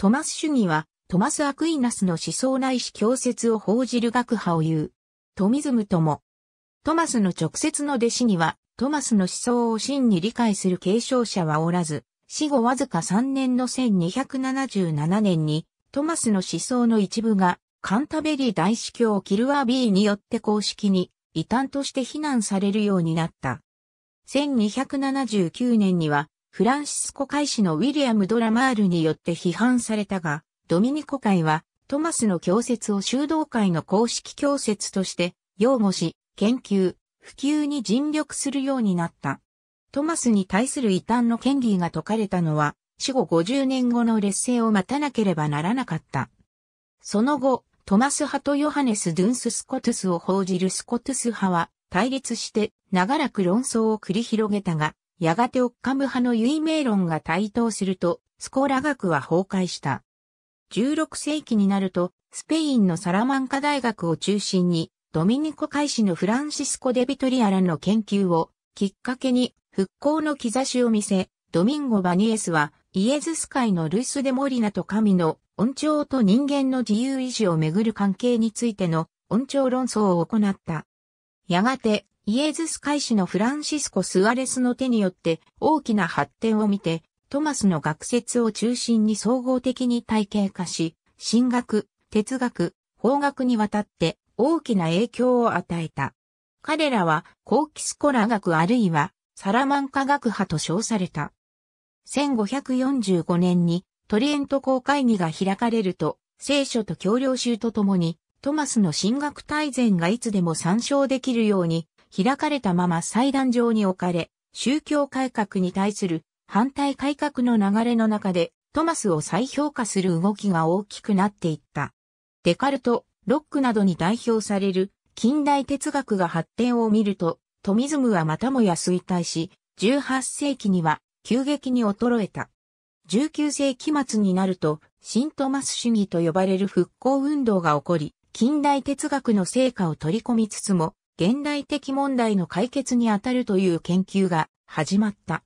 トマス主義は、トマス・アクイナスの思想ないし教説を報じる学派を言う。トミズムとも。トマスの直接の弟子には、トマスの思想を真に理解する継承者はおらず、死後わずか3年の1277年に、トマスの思想の一部が、カンタベリー大司教キルアビーによって公式に、異端として非難されるようになった。1279年には、フランシスコ会士のウィリアム・ドラマールによって批判されたが、ドミニコ会はトマスの教説を修道会の公式教説として擁護し、研究、普及に尽力するようになった。トマスに対する異端の権利が解かれたのは、死後50年後の劣勢を待たなければならなかった。その後、トマス派とヨハネス・ドゥンス・スコトゥスを報じるスコトゥス派は対立して長らく論争を繰り広げたが、やがてオッカム派の有名論が台頭すると、スコラ学は崩壊した。16世紀になると、スペインのサラマンカ大学を中心に、ドミニコ開始のフランシスコ・デビトリアラの研究をきっかけに復興の兆しを見せ、ドミンゴ・バニエスはイエズス会のルイス・デ・モリナと神の恩寵と人間の自由意志をめぐる関係についての恩寵論争を行った。やがてイエズス会士のフランシスコ・スアレスの手によって大きな発展を見て、トマスの学説を中心に総合的に体系化し、神学、哲学、法学にわたって大きな影響を与えた。彼らはコーキスコラ学あるいはサラマンカ学派と称された。1545年にトリエント公会議が開かれると、聖書と教領集とともにトマスの神学大全がいつでも参照できるように開かれたまま祭壇上に置かれ、宗教改革に対する反対改革の流れの中でトマスを再評価する動きが大きくなっていった。デカルト、ロックなどに代表される近代哲学が発展を見ると、トミズムはまたもや衰退し、18世紀には急激に衰えた。19世紀末になると、新トマス主義と呼ばれる復興運動が起こり、近代哲学の成果を取り込みつつも、現代的問題の解決にあたるという研究が始まった。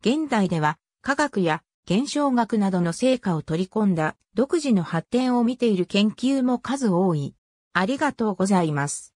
現代では科学や現象学などの成果を取り込んだ独自の発展を見ている研究も数多い。ありがとうございます。